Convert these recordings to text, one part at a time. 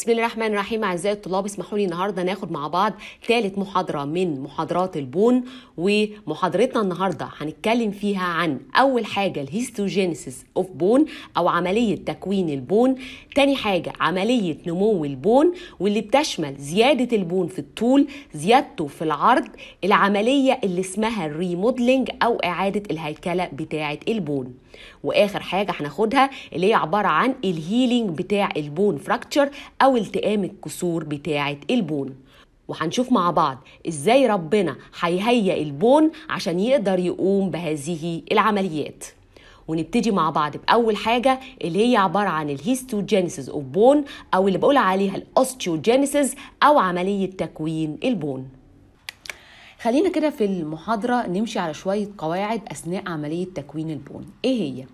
بسم الله الرحمن الرحيم اعزائي الطلاب اسمحوا لي النهارده ناخد مع بعض ثالث محاضره من محاضرات البون ومحاضرتنا النهارده هنتكلم فيها عن اول حاجه الهيستوجينيسيس اوف بون او عمليه تكوين البون تاني حاجه عمليه نمو البون واللي بتشمل زياده البون في الطول زيادته في العرض العمليه اللي اسمها الريموديلنج او اعاده الهيكله بتاعه البون واخر حاجه هناخدها اللي هي عباره عن الهيلينج بتاع البون فراكتشر أو التئام الكسور بتاعة البون وهنشوف مع بعض إزاي ربنا هيهيئ البون عشان يقدر يقوم بهذه العمليات ونبتدي مع بعض بأول حاجة اللي هي عبارة عن الهيستوجينيسيس اوف بون أو اللي بقول عليها الأوستيوجينيسيس أو عملية تكوين البون خلينا كده في المحاضرة نمشي على شوية قواعد أثناء عملية تكوين البون إيه هي؟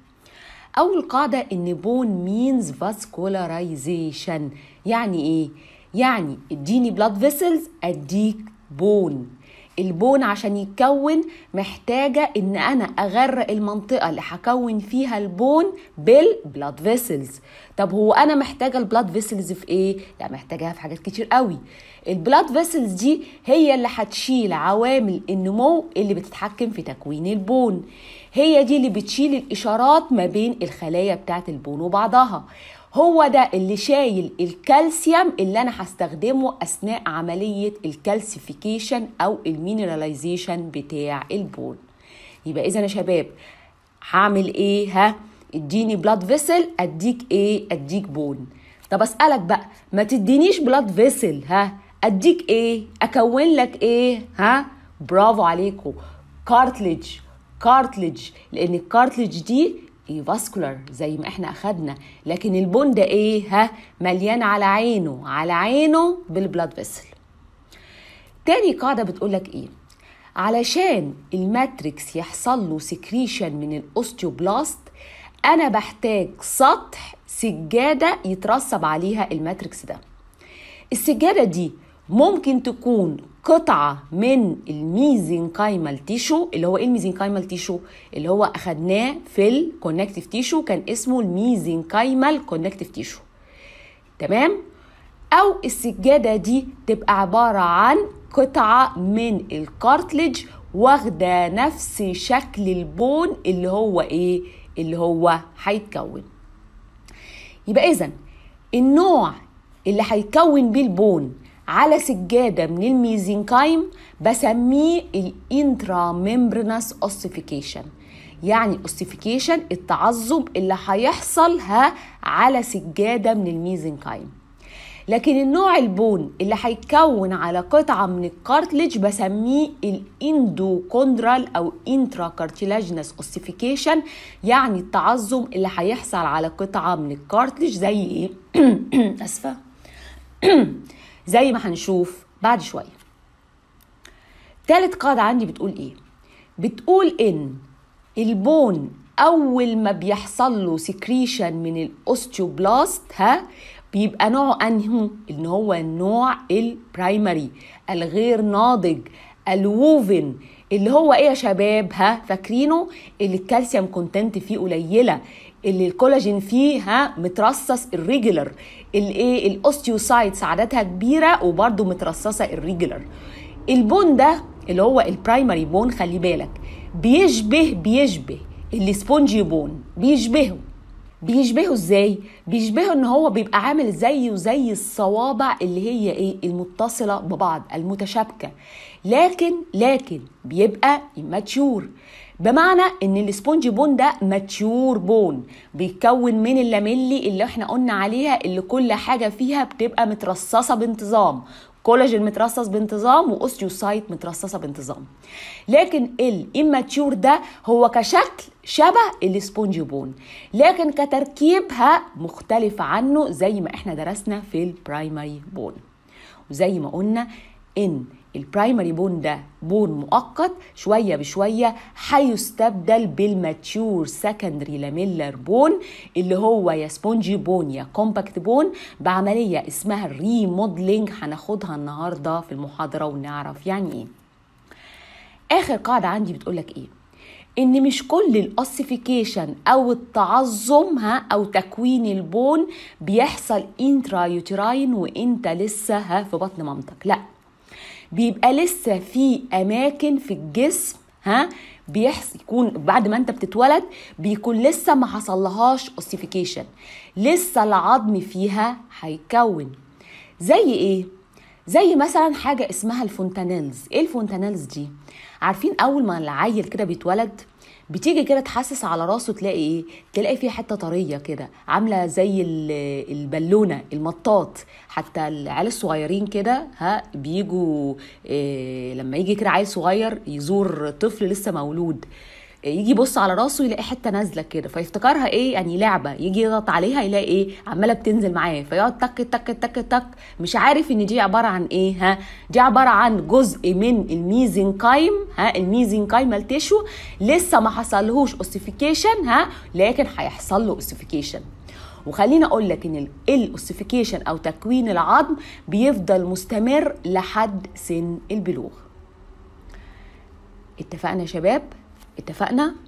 اول قاعده ان بون مينز vascularization يعني ايه يعني اديني بلاد فيسلز اديك بون البون عشان يتكون محتاجة إن أنا أغرق المنطقة اللي هكون فيها البون بالبلاد فيسلز طب هو أنا محتاجة البلاد فيسلز في إيه؟ لا محتاجاها في حاجات كتير قوي البلاد فيسلز دي هي اللي هتشيل عوامل النمو اللي بتتحكم في تكوين البون هي دي اللي بتشيل الإشارات ما بين الخلايا بتاعت البون وبعضها هو ده اللي شايل الكالسيوم اللي انا هستخدمه اثناء عمليه الكالسيفيكيشن او المينراليزيشن بتاع البون يبقى اذا يا شباب هعمل ايه ها اديني بلاد فيسل اديك ايه اديك بون طب اسالك بقى ما تدينيش بلاد فيسل ها اديك ايه اكون لك ايه ها برافو عليكم كارتلج كارتلج لان الكارتلج دي فاسكولار زي ما احنا اخدنا لكن البون ده ايه ها مليان على عينه على عينه بالبلاد فيسل تاني قاعده بتقول لك ايه علشان الماتريكس يحصل له سكريشن من الاوستيوبلاست انا بحتاج سطح سجاده يترسب عليها الماتريكس ده السجاده دي ممكن تكون قطعة من الميزينكايمال تيشو اللي هو ايه الميزينكايمال تيشو اللي هو اخدناه في الكونكتيف تيشو كان اسمه الميزينكايمال كونكتيف تيشو تمام او السجادة دي تبقى عبارة عن قطعة من الكارتليج واخدة نفس شكل البون اللي هو ايه اللي هو هيتكون يبقى اذا النوع اللي هيتكون بيه البون على سجاده من الميزينكايم بسميه الانترا ميمبرنس اوسيفيكيشن يعني اوسيفيكيشن التعظم اللي هيحصل ها على سجاده من الميزينكايم لكن النوع البون اللي هيتكون على قطعه من الكارتليج بسميه الاندوكوندرال او انترا كارتيلاجينس اوسيفيكيشن يعني التعظم اللي هيحصل على قطعه من الكارتليج زي ايه اسفه زي ما هنشوف بعد شوية تالت قاعدة عندي بتقول ايه بتقول ان البون اول ما بيحصل له سكريشن من الاوستيوبلاست ها بيبقى نوعه أنه ان هو النوع البرايمري الغير ناضج الووفن اللي هو ايه يا شباب ها فاكرينه اللي الكالسيوم كونتنت فيه قليله اللي الكولاجين فيه ها مترصص الريجولر الايه الاوستيوسايتس عددها كبيره وبرده مترصصه الريجولر البون ده اللي هو البرايمري بون خلي بالك بيشبه بيشبه السبونجي بون بيشبهه بيشبهه ازاي بيشبهه ان هو بيبقى عامل زيه زي الصوابع اللي هي ايه المتصله ببعض المتشابكه لكن لكن بيبقى immature بمعنى ان السبونج بون ده ماتيور بون بيتكون من اللاميلي اللي احنا قلنا عليها اللي كل حاجه فيها بتبقى مترصصه بانتظام كولاجين مترصص بانتظام واوستيوسايت مترصصه بانتظام لكن الاماتيور ده هو كشكل شبه السبونج بون لكن كتركيبها مختلف عنه زي ما احنا درسنا في البرايمري بون وزي ما قلنا ان البرايمري بون ده بون مؤقت شويه بشويه هيستبدل بالماتيور سكندري لاميلر بون اللي هو يا سبونجي بون يا كومباكت بون بعمليه اسمها ريموديلنج هناخدها النهارده في المحاضره ونعرف يعني ايه اخر قاعده عندي بتقول لك ايه ان مش كل الاوسيفيكيشن او التعظم ها او تكوين البون بيحصل انترا يوتراين وانت لسه ها في بطن مامتك لا بيبقى لسه في اماكن في الجسم ها بيحس يكون بعد ما انت بتتولد بيكون لسه ما حصلهاش اوسيفيكيشن لسه العظم فيها هيكون زي ايه زي مثلا حاجه اسمها الفونتانيلز ايه الفونتانيلز دي عارفين اول ما العيل كده بيتولد بتيجي كده تحسس على راسه تلاقي ايه تلاقي فيه حته طريه كده عامله زي البالونه المطاط حتى العيال الصغيرين كده ها بيجوا إيه لما يجي كده عيل صغير يزور طفل لسه مولود يجي يبص على راسه يلاقي حته نازله كده فيفتكرها ايه يعني لعبه يجي يضغط عليها يلاقي ايه عماله بتنزل معاه فيقعد تك تك تك تك مش عارف ان دي عباره عن ايه ها دي عباره عن جزء من الميزنكايم ها الميزنكايمال تيشو لسه ما حصلهوش اوسيفيكيشن ها لكن هيحصل له اوسيفيكيشن وخليني اقول لك ان الاوسيفيكيشن او تكوين العظم بيفضل مستمر لحد سن البلوغ اتفقنا يا شباب اتفقنا؟